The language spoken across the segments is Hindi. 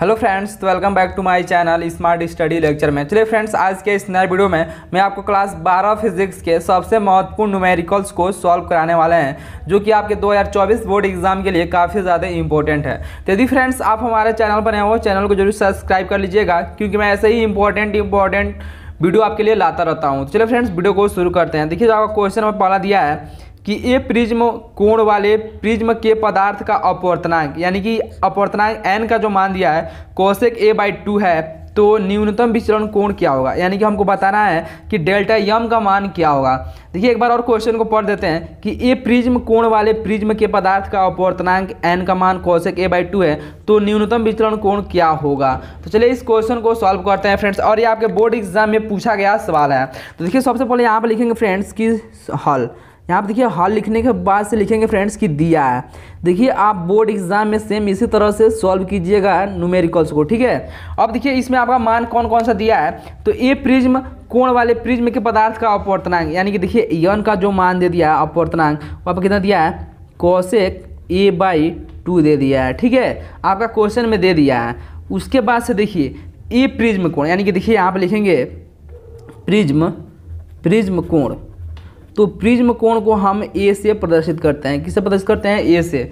हेलो फ्रेंड्स तो welcome back to my channel smart study lecture में चलिए फ्रेंड्स आज के इस नए वीडियो में मैं आपको क्लास 12 फिजिक्स के सबसे महत्वपूर्ण न्यूमेरिकल्स को सॉल्व कराने वाले हैं जो कि आपके 2024 बोर्ड एग्जाम के लिए काफ़ी ज़्यादा इंपॉर्टेंट है तो यदि फ्रेंड्स आप हमारे चैनल पर हैं वो चैनल को जरूर सब्सक्राइब कर लीजिएगा क्योंकि मैं ऐसे ही इंपॉर्टेंट इंपॉर्टेंट वीडियो आपके लिए लाता रहता हूँ तो चलिए फ्रेंड्स वीडियो को शुरू करते हैं देखिए जो आपका क्वेश्चन में पहला दिया है कि ये प्रिज्म कोण वाले प्रिज्म के पदार्थ का अपवर्तनांक यानी कि अपवर्तनांक एन का जो मान दिया है कौशिक ए बाई टू है तो न्यूनतम विचरण कोण क्या होगा यानी कि हमको बताना है कि डेल्टा यम का मान क्या होगा देखिए एक बार और क्वेश्चन को पढ़ देते हैं कि ए प्रिज्म कोण वाले प्रिज्म के पदार्थ का अपवर्तनांक एन का मान कौशिक ए बाई टू है तो न्यूनतम विचरण कोण क्या होगा तो चलिए इस क्वेश्चन को सॉल्व करते हैं फ्रेंड्स और ये आपके बोर्ड एग्जाम में पूछा गया सवाल है तो देखिए सबसे पहले यहाँ पर लिखेंगे फ्रेंड्स की हल यहाँ पर देखिए हाल लिखने के बाद से लिखेंगे फ्रेंड्स कि दिया है देखिए आप बोर्ड एग्जाम में सेम इसी तरह से सॉल्व कीजिएगा न्यूमेरिकल्स को ठीक है अब देखिए इसमें आपका मान कौन कौन सा दिया है तो ए प्रिज्म कोण वाले प्रिज्म के पदार्थ का अपवर्तनांक यानी कि देखिए यन का जो मान दे दिया है अपवर्तनांक वो आपको कितना दिया है कौशिक ए बाई टू दे दिया है ठीक है आपका क्वेश्चन में दे दिया है उसके बाद से देखिए ए प्रिज्म कोण यानी कि देखिए आप लिखेंगे प्रिज्म प्रिज्म कोण तो प्रिज्म कोण को हम ए से प्रदर्शित करते हैं किससे प्रदर्शित करते हैं ए से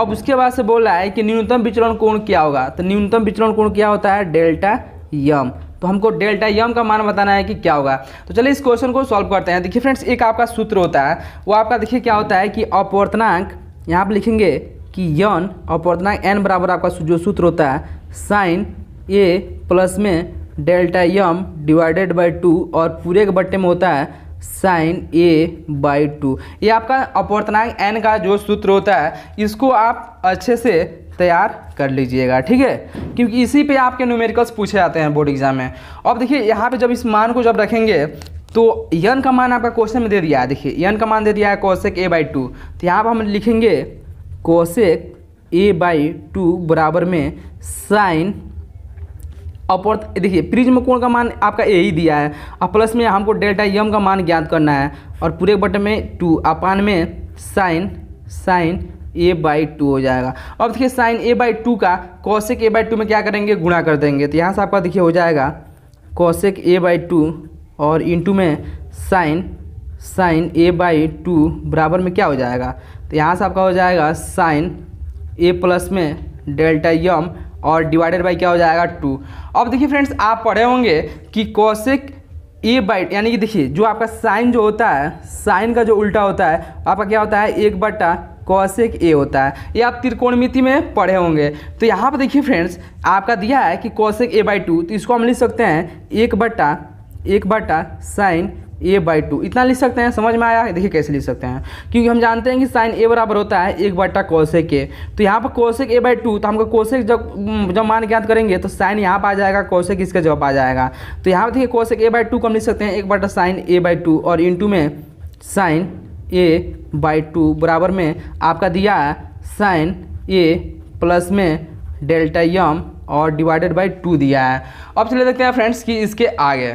अब उसके बाद से बोल रहा है कि न्यूनतम विचरण कोण क्या होगा तो न्यूनतम विचरण कोण क्या होता है डेल्टा यम तो हमको डेल्टा यम का मान बताना है कि क्या होगा तो चलिए इस क्वेश्चन को सॉल्व करते हैं देखिए फ्रेंड्स एक आपका सूत्र होता है वो आपका देखिए क्या होता है कि अपवर्तनांक यहाँ पर लिखेंगे कि यन अपवर्तनांक एन बराबर आपका जो सूत्र होता है साइन ए प्लस में delta M divided by two और पूरे के बट्टे में होता है साइन ए बाई टू ये आपका अपवर्तनांक एन का जो सूत्र होता है इसको आप अच्छे से तैयार कर लीजिएगा ठीक है क्योंकि इसी पे आपके न्यूमेरिकल्स पूछे जाते हैं बोर्ड एग्जाम में अब देखिए यहाँ पे जब इस मान को जब रखेंगे तो यन का मान आपका क्वेश्चन में दे दिया है देखिए यन का मान दे दिया है कौशिक ए बाई टू तो यहाँ पर हम लिखेंगे कौशिक ए बाई टू बराबर में साइन अपर देखिए प्रिज्म कोण का मान आपका ए ही दिया है और प्लस में हमको डेल्टा यम का मान ज्ञात करना है और पूरे बटन में टू अपान में sine sine A by two हो जाएगा अब देखिए साइन ए बाई टू का कौशिक ए बाई टू में क्या करेंगे गुणा कर देंगे तो यहाँ से आपका देखिए हो जाएगा कौशिक ए बाई टू और इंटू में sine sine A by two बराबर में क्या हो जाएगा तो यहाँ से आपका हो जाएगा साइन ए प्लस में डेल्टा यम और डिवाइडेड बाई क्या हो जाएगा टू अब देखिए फ्रेंड्स आप पढ़े होंगे कि कौशिक ए बाई यानी कि देखिए जो आपका साइन जो होता है साइन का जो उल्टा होता है आपका क्या होता है एक बट्टा कौशिक ए होता है ये आप त्रिकोणमिति में पढ़े होंगे तो यहाँ पर देखिए फ्रेंड्स आपका दिया है कि कौशिक ए बाई टू तो इसको हम लिख सकते हैं एक बट्टा एक बट्टा साइन ए बाई टू इतना लिख सकते हैं समझ में आया देखिए कैसे लिख सकते हैं क्योंकि हम जानते हैं कि साइन ए बराबर होता है एक बट्टा कोसेक ए तो यहाँ पर कोसेक ए बाई टू तो हमको कोसेक जब हम्म, जब मान ज्ञात करेंगे तो साइन यहाँ पर आ जाएगा कोसेक इसका जवाब आ जाएगा तो यहाँ पर देखिए कोसेक ए बाई टू को हम लिख सकते हैं एक बट्टा साइन ए बाई टू और इंटू में साइन ए बाई टू बराबर में आपका दिया है साइन ए प्लस में डेल्टा यम और डिवाइडेड बाई टू दिया है अब चले देखते हैं फ्रेंड्स कि इसके आगे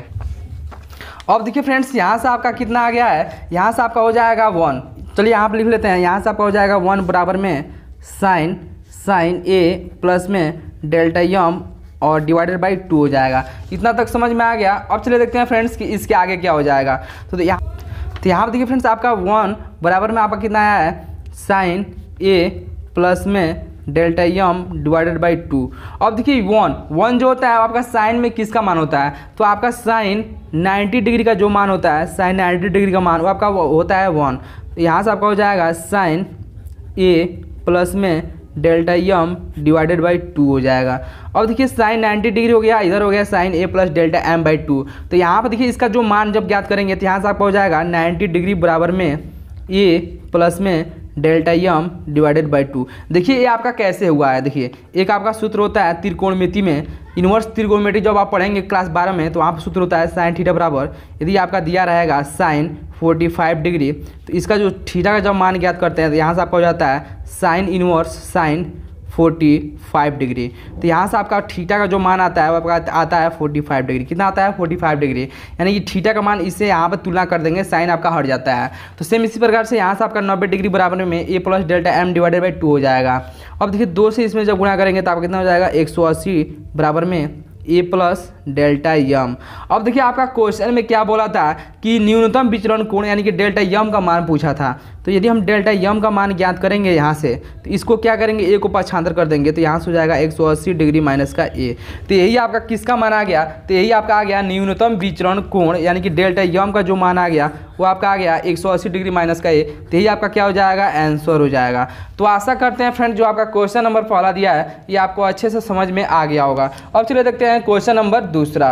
अब देखिए फ्रेंड्स यहाँ से आपका कितना आ गया है यहाँ से आपका हो जाएगा वन चलिए यहाँ पर लिख लेते हैं यहाँ से आपका हो जाएगा वन बराबर में साइन साइन ए प्लस में डेल्टा यम और डिवाइडेड बाई टू हो जाएगा इतना तक समझ में आ गया अब चलिए देखते हैं फ्रेंड्स कि इसके आगे क्या हो जाएगा तो यहाँ तो यहाँ पर देखिए फ्रेंड्स आपका वन बराबर में आपका कितना आया है साइन ए प्लस में delta M divided by two अब देखिए वन वन जो होता है आपका साइन में किसका मान होता है तो आपका साइन 90 डिग्री का जो मान होता है साइन 90 डिग्री का मान वो आपका होता है वन तो यहाँ से आपका हो जाएगा साइन ए प्लस में delta M divided by two हो जाएगा अब देखिए साइन 90 डिग्री हो गया इधर हो गया sine A plus delta M by two तो यहाँ पर देखिए इसका जो मान जब ज्ञात करेंगे तो यहाँ से आपका हो जाएगा 90 डिग्री बराबर में ए प्लस में delta M divided by two देखिए ये आपका कैसे हुआ है देखिए एक आपका सूत्र होता है त्रिकोणमिति में इन्वर्स त्रिकोणमिति जब आप पढ़ेंगे क्लास बारह में तो वहाँ पर सूत्र होता है साइन थीटा बराबर यदि आपका दिया रहेगा साइन 45 डिग्री तो इसका जो थीटा का जब मान ज्ञात करते हैं तो यहाँ से आपका हो जाता है साइन इन्वर्स साइन 45 डिग्री तो यहाँ से आपका ठीटा का जो मान आता है वो आपका आता है 45 डिग्री कितना आता है 45 डिग्री यानी कि ठीटा का मान इससे यहाँ पर तुलना कर देंगे साइन आपका हट जाता है तो सेम इसी प्रकार से यहाँ से आपका 90 डिग्री बराबर में A plus delta M divided by two हो जाएगा अब देखिए दो से इसमें जब गुणा करेंगे तो आपका कितना हो जाएगा एक बराबर में ए प्लस डेल्टा यम अब देखिए आपका क्वेश्चन में क्या बोला था कि न्यूनतम विचरण कोण यानी कि डेल्टा यम का मान पूछा था तो यदि हम डेल्टा यम का मान ज्ञात करेंगे यहाँ से तो इसको क्या करेंगे ए को पाछांतर कर देंगे तो यहाँ से हो जाएगा 180 डिग्री माइनस का ए तो यही आपका किसका मान आ गया तो यही आपका आ गया न्यूनतम विचरण कोण यानी कि डेल्टा यम का जो मान आ गया वो आपका आ गया 180 डिग्री माइनस का ए तो ही आपका क्या हो जाएगा आंसर हो जाएगा तो आशा करते हैं फ्रेंड जो आपका क्वेश्चन नंबर पहला दिया है ये आपको अच्छे से समझ में आ गया होगा अब चलिए देखते हैं क्वेश्चन नंबर दूसरा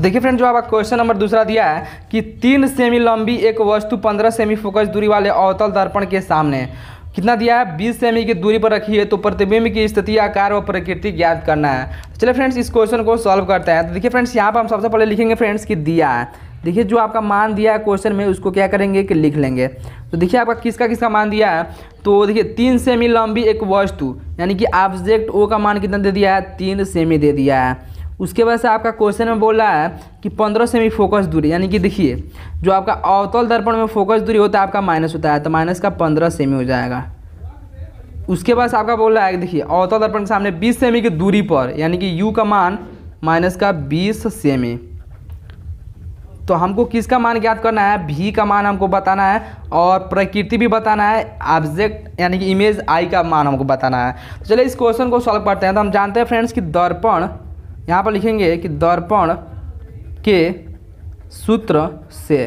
देखिए फ्रेंड जो आपका क्वेश्चन नंबर दूसरा दिया है कि तीन सेमी लंबी एक वस्तु पंद्रह सेमी फोकस दूरी वाले अवतल दर्पण के सामने कितना दिया है 20 सेमी की दूरी पर रखी है तो प्रतिबिंब की स्थिति आकार व प्रकृति ज्ञात करना है चलिए फ्रेंड्स इस क्वेश्चन को सॉल्व करते हैं तो देखिए फ्रेंड्स यहाँ पर हम सबसे पहले लिखेंगे फ्रेंड्स कि दिया है देखिए जो आपका मान दिया है क्वेश्चन में उसको क्या करेंगे कि लिख लेंगे तो देखिए आपका किसका किसका मान दिया है तो देखिए तीन सेमी लंबी एक वस्तु यानी कि ऑब्जेक्ट ओ का मान कितना दे दिया है तीन सेमी दे दिया है उसके बाद से आपका क्वेश्चन में बोल रहा है कि पंद्रह सेमी फोकस दूरी यानी कि देखिए जो आपका अवतल दर्पण में फोकस दूरी होता है आपका माइनस होता है तो माइनस का पंद्रह सेमी हो जाएगा उसके बाद आपका बोल रहा है देखिए अवतल दर्पण के सामने बीस सेमी की दूरी पर यानी कि यू का मान माइनस का बीस सेमी तो हमको किसका मान ज्ञात करना है भी का मान हमको बताना है और प्रकृति भी बताना है ऑब्जेक्ट यानी कि इमेज आई का मान हमको बताना है तो चलिए इस क्वेश्चन को सॉल्व करते हैं तो हम जानते हैं फ्रेंड्स कि दर्पण यहाँ पर लिखेंगे कि दर्पण के सूत्र से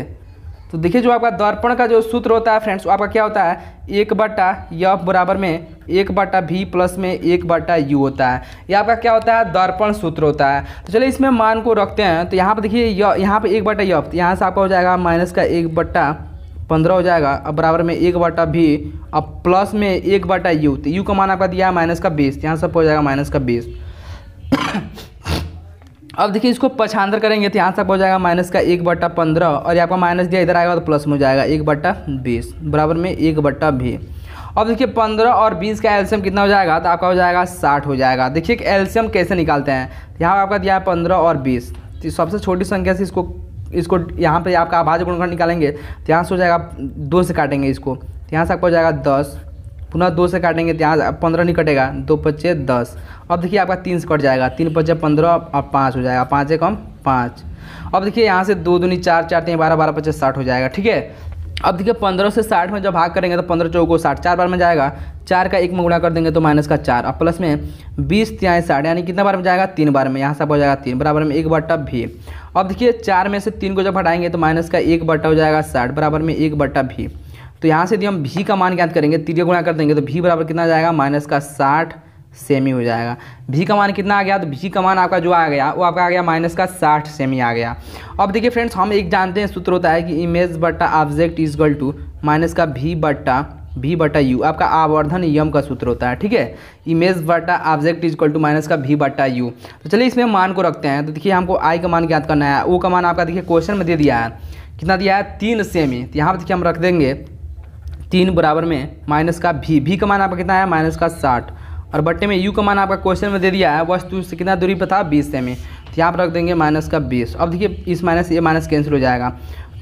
तो देखिए जो आपका दर्पण का जो सूत्र होता है फ्रेंड्स आपका क्या होता है एक बट्टा यफ बराबर में एक बटा भी प्लस में एक बटा यू होता है यह आपका क्या होता है दर्पण सूत्र होता है तो चलिए इसमें मान को रखते हैं तो यहाँ पर देखिए यहाँ पर एक बटा यफ तो यहाँ से आपका हो जाएगा माइनस का एक बट्टा पंद्रह हो जाएगा अब बराबर में एक बटा भी अब प्लस में एक बटा यू तो यू का मान आपका दिया है माइनस का बीस तो यहाँ सब हो जाएगा माइनस का बीस अब देखिए इसको पछांतर करेंगे तो यहाँ तक हो जाएगा माइनस का एक बट्टा पंद्रह और यहाँ पर माइनस दिया इधर आएगा तो प्लस में हो जाएगा एक बट्टा बीस बराबर में एक बट्टा भी अब देखिए पंद्रह और बीस का एल्शियम कितना हो जाएगा तो आपका हो जाएगा साठ हो जाएगा देखिए एल्शियम कैसे निकालते हैं तो यहाँ आपका दिया है पंद्रह और बीस तो सबसे छोटी संख्या से इसको इसको यहाँ पर आपका आभाज गुणखंड निकालेंगे तो यहाँ से हो जाएगा दो से काटेंगे इसको तो यहाँ से आपका हो जाएगा दस पुनः दो से काटेंगे तो यहाँ पंद्रह नहीं कटेगा दो पच्चे दस अब देखिए आपका तीन से कट जाएगा तीन पच्चे पंद्रह और पाँच हो जाएगा पाँच एक कम पाँच अब देखिए यहाँ से दो दूनी चार चार तीन बारह बारह पच्चे साठ हो जाएगा ठीक है अब देखिए पंद्रह से साठ में जब भाग करेंगे तो पंद्रह चौको साठ चार बार में जाएगा चार का एक में गुणा कर देंगे तो माइनस का चार और प्लस में बीस त्याई साठ यानी कितना बार में जाएगा तीन बार में यहाँ से हो जाएगा तीन बराबर में एक बट्टा भी अब देखिए चार में से तीन को जब हटाएंगे तो माइनस का एक बट्टा हो जाएगा साठ बराबर में एक बट्टा भी तो यहाँ से यदि हम भी का मान ज्ञात करेंगे तीजे गुणा कर देंगे तो भी बराबर कितना जाएगा माइनस का साठ सेमी हो जाएगा भी का मान कितना आ गया तो भी का मान आपका जो आ गया वो आपका आ गया माइनस का साठ सेमी आ गया अब देखिए फ्रेंड्स हम एक जानते हैं सूत्र होता है कि इमेज बट्टा object is equal to minus का भी बट्टा भी बटा यू आपका आवर्धन यम का सूत्र होता है ठीक है इमेज बटा object is equal to minus का भी बटा यू तो चलिए इसमें मान को रखते हैं तो देखिए हमको आई का मान ज्ञात करना है ओ का मान आपका देखिए क्वेश्चन में दे दिया है कितना दिया है तीन सेमी तो यहाँ पर देखिए हम रख देंगे तीन बराबर में माइनस का भी भी का मान आपका कितना है माइनस का साठ और बट्टे में यू का मान आपका क्वेश्चन में दे दिया है वस्तु से कितना दूरी पर था बीस सेमी तो यहाँ पर रख देंगे माइनस का बीस अब देखिए इस माइनस ये माइनस कैंसिल हो जाएगा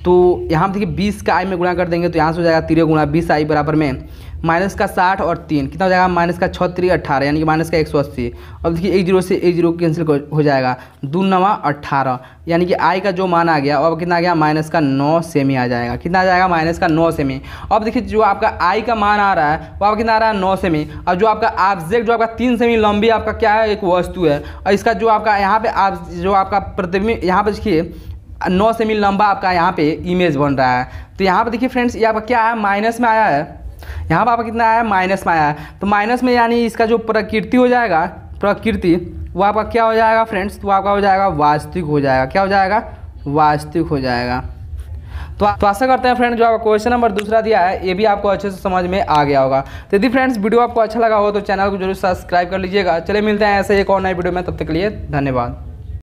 तो यहाँ पर देखिए बीस का आई में गुणा कर देंगे तो यहाँ से हो जाएगा तीन गुणा बीस आई बराबर में माइनस का साठ और तीन कितना हो जाएगा माइनस का छत्तीस अट्ठारह यानी कि माइनस का एक सौ अस्सी अब देखिए एक जीरो से एक जीरो कैंसिल हो जाएगा दो नवा अट्ठारह यानी कि आई का जो मान आ गया अब कितना आ गया माइनस का नौ सेमी आ जाएगा कितना आ जाएगा माइनस का नौ सेमी अब देखिए जो आपका आई का मान आ रहा है वो आपका कितना आ रहा है नौ सेमी और जो आपका ऑब्जेक्ट जो आपका तीन सेमी लंबी आपका क्या है एक वस्तु है और इसका जो आपका यहाँ पर आप जो आपका प्रतिबिंब यहाँ पर देखिए नौ सेमी लंबा आपका यहाँ पे इमेज बन रहा है तो यहाँ पे देखिए फ्रेंड्स ये आपका क्या है माइनस में आया है यहाँ पर आपका कितना आया है माइनस में आया है तो माइनस में यानी इसका जो प्रकृति हो जाएगा प्रकृति वो आपका क्या हो जाएगा फ्रेंड्स तो आपका हो जाएगा वास्तविक हो जाएगा क्या हो जाएगा वास्तविक हो जाएगा तो तो आशा करते हैं फ्रेंड जो आपका क्वेश्चन नंबर दूसरा दिया है ये भी आपको अच्छे से समझ में आ गया होगा तो यदि फ्रेंड्स वीडियो आपको अच्छा लगा हो तो चैनल को जरूर सब्सक्राइब कर लीजिएगा चले मिलते हैं ऐसे एक और नए वीडियो में तब तक के लिए धन्यवाद